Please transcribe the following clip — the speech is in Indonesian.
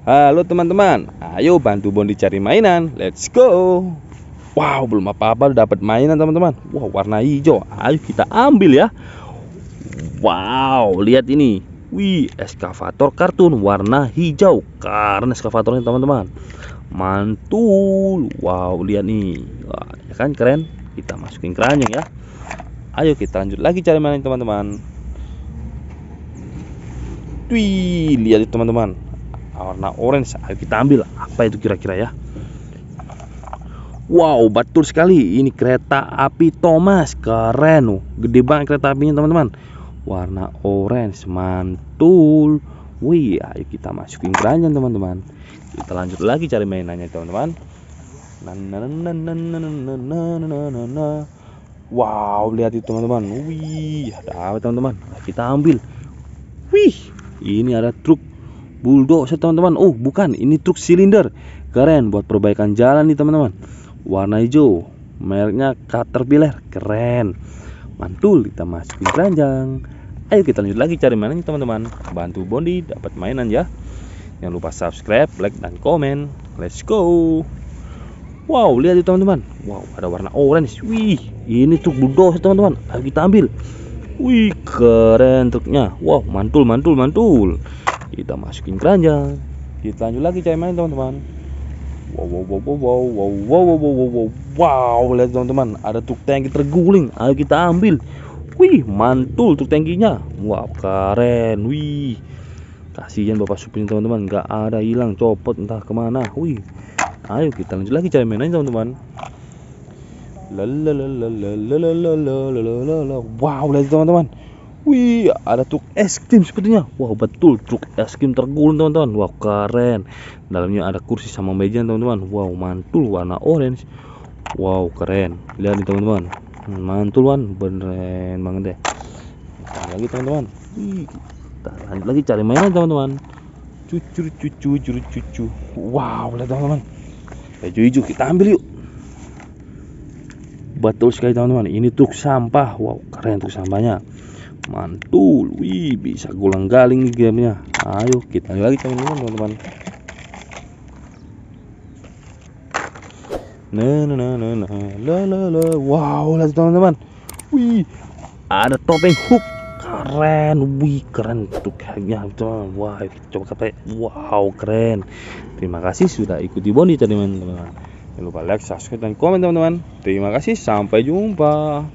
Halo teman-teman, ayo bantu Bondi cari mainan. Let's go. Wow, belum apa-apa dapat mainan teman-teman. Wow, warna hijau. Ayo kita ambil ya. Wow, lihat ini. Wih, eskavator kartun warna hijau karena eskavatornya teman-teman. Mantul. Wow, lihat nih. Wah, ya kan keren. Kita masukin keranjang ya. Ayo kita lanjut lagi cari mainan teman-teman. Wih, lihat teman-teman warna orange ayo kita ambil apa itu kira-kira ya wow betul sekali ini kereta api Thomas keren loh gede banget kereta apinya teman-teman warna orange mantul wih ayo kita masukin keranjang teman-teman kita lanjut lagi cari mainannya teman-teman wow lihat itu teman-teman wih ada apa teman-teman nah, kita ambil wih ini ada truk bulldozer teman-teman oh bukan ini truk silinder keren buat perbaikan jalan nih teman-teman warna hijau mereknya Caterpillar keren mantul kita masukin keranjang ayo kita lanjut lagi cari nih teman-teman bantu Bondi dapat mainan ya jangan lupa subscribe like dan komen let's go wow lihat ya teman-teman wow ada warna orange wih ini truk bulldozer teman-teman ayo kita ambil wih keren truknya wow mantul mantul mantul kita masukin keranjang kita lanjut lagi cari main teman-teman wow wow wow wow wow wow wow wow wow wow wow wow lihat teman-teman ada truk tangki terguling ayo kita ambil wih mantul truk tangkinya wow keren wih kasihan bapak supir teman-teman nggak ada hilang copot entah kemana wih ayo kita lanjut lagi cari mainan teman-teman wow lihat teman-teman Wih, ada truk es krim sepertinya. Wah, betul truk es krim terguling teman-teman. Wah, keren. Dalamnya ada kursi sama meja teman-teman. Wow, mantul warna orange. Wow, keren. Lihat nih teman-teman. Mantul kan, beneran banget deh. Kita lagi teman-teman. Kita lanjut lagi cari mainan teman-teman. Cucu, cucu, cucu, cucu. Wow, lihat teman-teman. Baju hijau kita ambil yuk. Betul sekali teman-teman. Ini truk sampah. Wow, keren truk sampahnya mantul wih bisa gulang galing nih gamenya ayo kita lagi teman-teman teman-teman nah nah nah nah nah la la la wow lah teman-teman wih ada topeng hook keren wih keren tuh kayaknya teman wah coba kape wow keren terima kasih sudah ikuti Bondi teman-teman jangan lupa like subscribe dan komen teman-teman terima kasih sampai jumpa